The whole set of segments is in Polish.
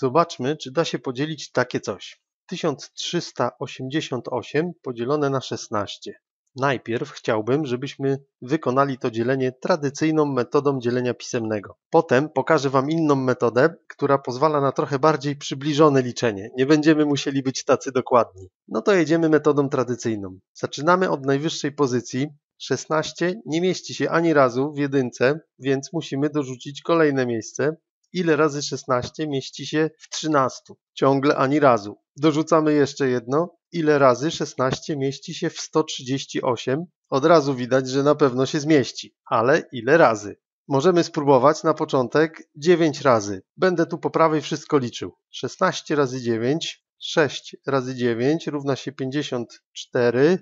Zobaczmy, czy da się podzielić takie coś. 1388 podzielone na 16. Najpierw chciałbym, żebyśmy wykonali to dzielenie tradycyjną metodą dzielenia pisemnego. Potem pokażę Wam inną metodę, która pozwala na trochę bardziej przybliżone liczenie. Nie będziemy musieli być tacy dokładni. No to jedziemy metodą tradycyjną. Zaczynamy od najwyższej pozycji. 16 nie mieści się ani razu w jedynce, więc musimy dorzucić kolejne miejsce, ile razy 16 mieści się w 13? Ciągle ani razu. Dorzucamy jeszcze jedno. Ile razy 16 mieści się w 138? Od razu widać, że na pewno się zmieści, ale ile razy? Możemy spróbować na początek 9 razy. Będę tu po prawej wszystko liczył. 16 razy 9, 6 razy 9 równa się 54,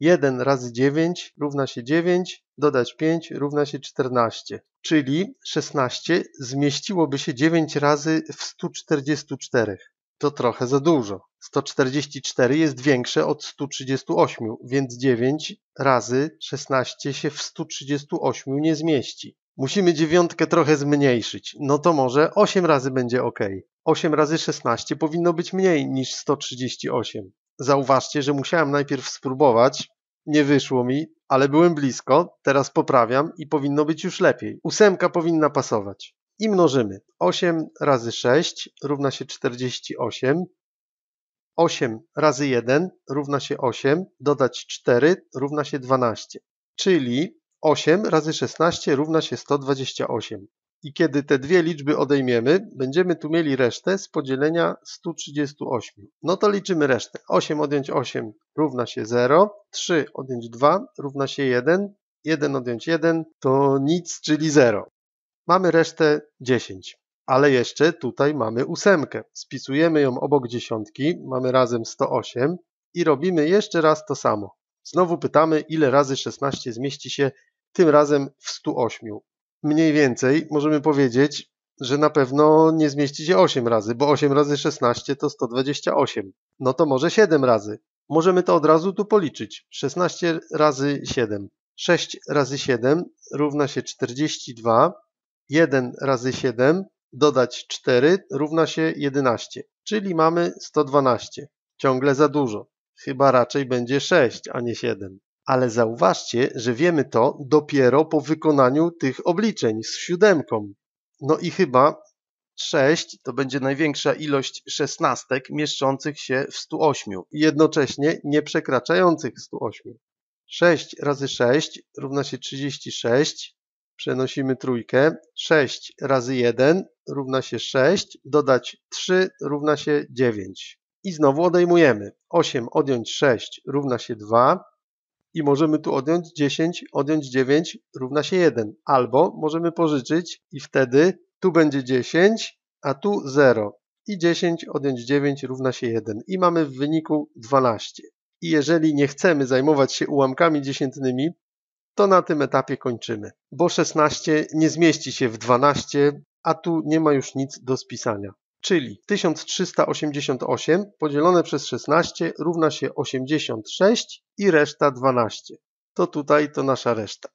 1 razy 9 równa się 9, dodać 5 równa się 14, czyli 16 zmieściłoby się 9 razy w 144. To trochę za dużo. 144 jest większe od 138, więc 9 razy 16 się w 138 nie zmieści. Musimy dziewiątkę trochę zmniejszyć. No to może 8 razy będzie ok. 8 razy 16 powinno być mniej niż 138 zauważcie, że musiałem najpierw spróbować, nie wyszło mi, ale byłem blisko, teraz poprawiam i powinno być już lepiej. Ósemka powinna pasować. I mnożymy. 8 razy 6 równa się 48. 8 razy 1 równa się 8, dodać 4 równa się 12. Czyli 8 razy 16 równa się 128 i kiedy te dwie liczby odejmiemy, będziemy tu mieli resztę z podzielenia 138. No to liczymy resztę. 8 odjąć 8 równa się 0, 3 odjąć 2 równa się 1, 1 odjąć 1 to nic, czyli 0. Mamy resztę 10, ale jeszcze tutaj mamy ósemkę. Spisujemy ją obok dziesiątki, mamy razem 108 i robimy jeszcze raz to samo. Znowu pytamy, ile razy 16 zmieści się tym razem w 108 mniej więcej możemy powiedzieć, że na pewno nie zmieści się 8 razy, bo 8 razy 16 to 128. No to może 7 razy. Możemy to od razu tu policzyć. 16 razy 7. 6 razy 7 równa się 42. 1 razy 7 dodać 4 równa się 11, czyli mamy 112. Ciągle za dużo. Chyba raczej będzie 6, a nie 7. Ale zauważcie, że wiemy to dopiero po wykonaniu tych obliczeń z siódemką. No i chyba 6 to będzie największa ilość szesnastek mieszczących się w 108 jednocześnie nie przekraczających 108. 6 razy 6 równa się 36. Przenosimy trójkę. 6 razy 1 równa się 6. Dodać 3 równa się 9. I znowu odejmujemy. 8 odjąć 6 równa się 2 i możemy tu odjąć 10, odjąć 9 równa się 1. Albo możemy pożyczyć i wtedy tu będzie 10, a tu 0. I 10 odjąć 9 równa się 1. I mamy w wyniku 12. I jeżeli nie chcemy zajmować się ułamkami dziesiętnymi, to na tym etapie kończymy, bo 16 nie zmieści się w 12, a tu nie ma już nic do spisania czyli 1388 podzielone przez 16 równa się 86 i reszta 12. To tutaj to nasza reszta.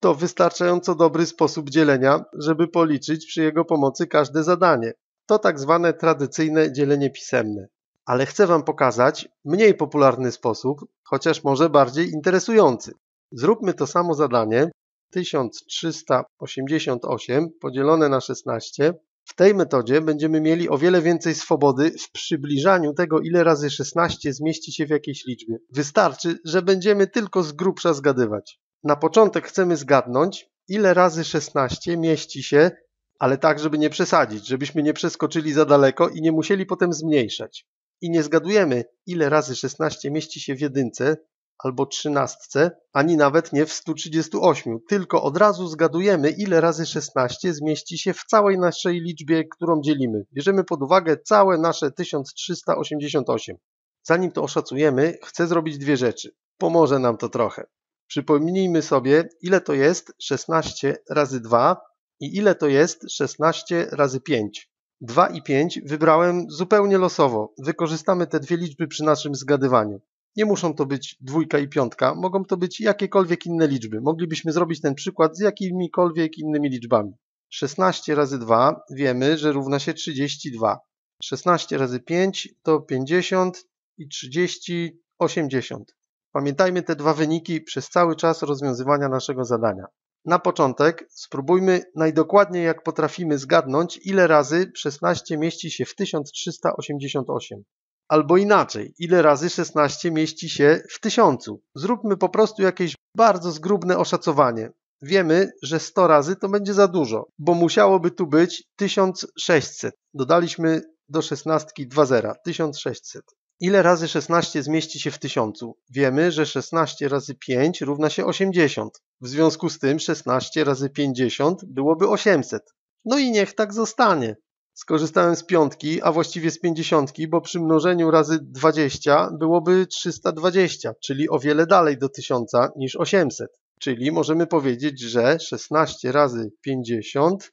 To wystarczająco dobry sposób dzielenia, żeby policzyć przy jego pomocy każde zadanie. To tak zwane tradycyjne dzielenie pisemne. Ale chcę Wam pokazać mniej popularny sposób, chociaż może bardziej interesujący. Zróbmy to samo zadanie 1388 podzielone na 16 w tej metodzie będziemy mieli o wiele więcej swobody w przybliżaniu tego, ile razy 16 zmieści się w jakiejś liczbie. Wystarczy, że będziemy tylko z grubsza zgadywać. Na początek chcemy zgadnąć, ile razy 16 mieści się, ale tak, żeby nie przesadzić, żebyśmy nie przeskoczyli za daleko i nie musieli potem zmniejszać. I nie zgadujemy, ile razy 16 mieści się w jedynce, albo 13, ani nawet nie w 138, tylko od razu zgadujemy, ile razy 16 zmieści się w całej naszej liczbie, którą dzielimy. Bierzemy pod uwagę całe nasze 1388. Zanim to oszacujemy, chcę zrobić dwie rzeczy. Pomoże nam to trochę. Przypomnijmy sobie, ile to jest 16 razy 2 i ile to jest 16 razy 5. 2 i 5 wybrałem zupełnie losowo. Wykorzystamy te dwie liczby przy naszym zgadywaniu. Nie muszą to być dwójka i piątka, mogą to być jakiekolwiek inne liczby. Moglibyśmy zrobić ten przykład z jakimikolwiek innymi liczbami. 16 razy 2 wiemy, że równa się 32. 16 razy 5 to 50 i 30 80. Pamiętajmy te dwa wyniki przez cały czas rozwiązywania naszego zadania. Na początek spróbujmy najdokładniej jak potrafimy zgadnąć, ile razy 16 mieści się w 1388. Albo inaczej, ile razy 16 mieści się w tysiącu? Zróbmy po prostu jakieś bardzo zgrubne oszacowanie. Wiemy, że 100 razy to będzie za dużo, bo musiałoby tu być 1600. Dodaliśmy do 16 2 zera, 1600. Ile razy 16 zmieści się w tysiącu? Wiemy, że 16 razy 5 równa się 80. W związku z tym 16 razy 50 byłoby 800. No i niech tak zostanie skorzystałem z piątki, a właściwie z pięćdziesiątki, bo przy mnożeniu razy 20 byłoby 320, czyli o wiele dalej do 1000 niż 800. Czyli możemy powiedzieć, że 16 razy 50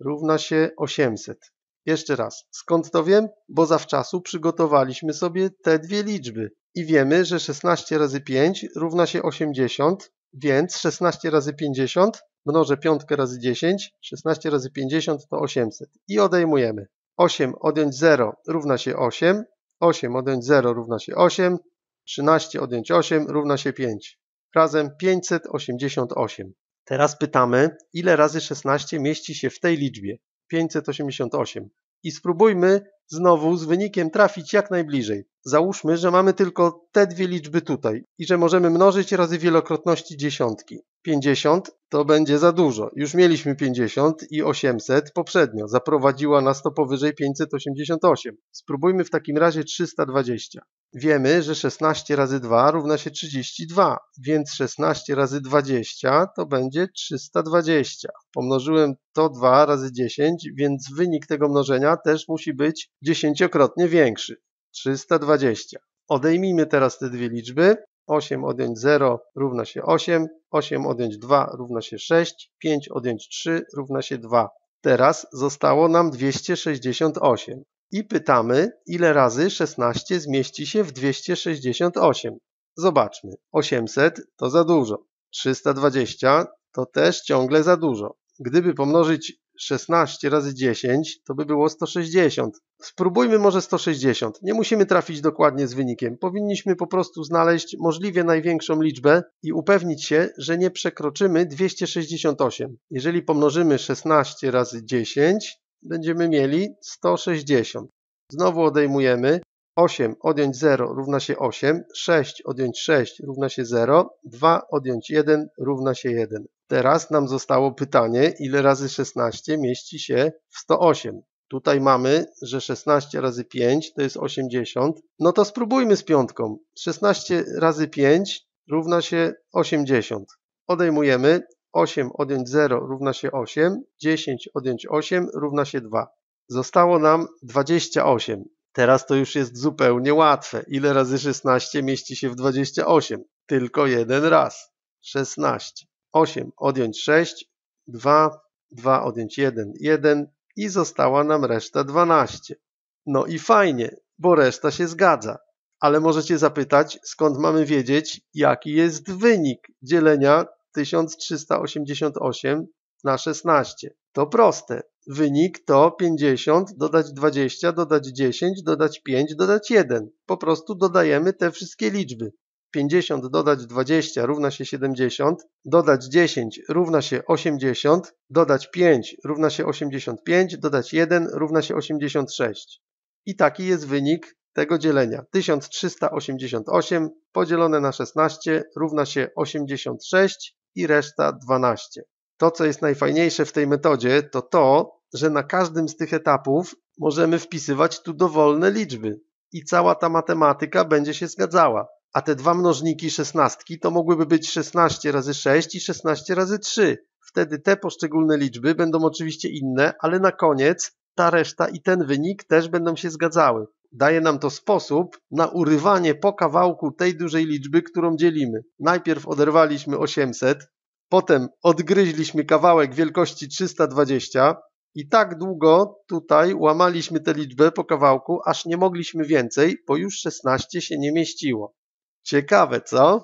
równa się 800. Jeszcze raz, skąd to wiem? Bo zawczasu przygotowaliśmy sobie te dwie liczby i wiemy, że 16 razy 5 równa się 80, więc 16 razy 50 Mnożę 5 razy 10, 16 razy 50 to 800 i odejmujemy. 8 odjąć 0 równa się 8, 8 odjąć 0 równa się 8, 13 odjąć 8 równa się 5. Razem 588. Teraz pytamy, ile razy 16 mieści się w tej liczbie? 588. I spróbujmy znowu z wynikiem trafić jak najbliżej. Załóżmy, że mamy tylko te dwie liczby tutaj i że możemy mnożyć razy wielokrotności dziesiątki. 50 to będzie za dużo. Już mieliśmy 50 i 800 poprzednio. Zaprowadziła nas to powyżej 588. Spróbujmy w takim razie 320. Wiemy, że 16 razy 2 równa się 32, więc 16 razy 20 to będzie 320. Pomnożyłem to 2 razy 10, więc wynik tego mnożenia też musi być dziesięciokrotnie większy. 320. Odejmijmy teraz te dwie liczby 8 odjąć 0 równa się 8, 8 odjąć 2 równa się 6, 5 odjąć 3 równa się 2. Teraz zostało nam 268 i pytamy, ile razy 16 zmieści się w 268. Zobaczmy, 800 to za dużo, 320 to też ciągle za dużo. Gdyby pomnożyć 16 razy 10 to by było 160. Spróbujmy może 160. Nie musimy trafić dokładnie z wynikiem. Powinniśmy po prostu znaleźć możliwie największą liczbę i upewnić się, że nie przekroczymy 268. Jeżeli pomnożymy 16 razy 10, będziemy mieli 160. Znowu odejmujemy. 8 odjąć 0 równa się 8, 6 odjąć 6 równa się 0, 2 odjąć 1 równa się 1. Teraz nam zostało pytanie, ile razy 16 mieści się w 108. Tutaj mamy, że 16 razy 5 to jest 80. No to spróbujmy z piątką. 16 razy 5 równa się 80. Odejmujemy. 8 odjąć 0 równa się 8. 10 odjąć 8 równa się 2. Zostało nam 28. Teraz to już jest zupełnie łatwe. Ile razy 16 mieści się w 28? Tylko jeden raz. 16. 8, odjąć 6, 2, 2 odjąć 1, 1 i została nam reszta 12. No i fajnie, bo reszta się zgadza. Ale możecie zapytać, skąd mamy wiedzieć, jaki jest wynik dzielenia 1388 na 16. To proste. Wynik to 50, dodać 20, dodać 10, dodać 5, dodać 1. Po prostu dodajemy te wszystkie liczby. 50 dodać 20 równa się 70, dodać 10 równa się 80, dodać 5 równa się 85, dodać 1 równa się 86. I taki jest wynik tego dzielenia. 1388 podzielone na 16 równa się 86 i reszta 12. To, co jest najfajniejsze w tej metodzie, to to, że na każdym z tych etapów możemy wpisywać tu dowolne liczby i cała ta matematyka będzie się zgadzała a te dwa mnożniki szesnastki to mogłyby być 16 razy 6 i 16 razy 3. Wtedy te poszczególne liczby będą oczywiście inne, ale na koniec ta reszta i ten wynik też będą się zgadzały. Daje nam to sposób na urywanie po kawałku tej dużej liczby, którą dzielimy. Najpierw oderwaliśmy 800, potem odgryźliśmy kawałek wielkości 320 i tak długo tutaj łamaliśmy tę liczbę po kawałku, aż nie mogliśmy więcej, bo już 16 się nie mieściło. Ciekawe, co?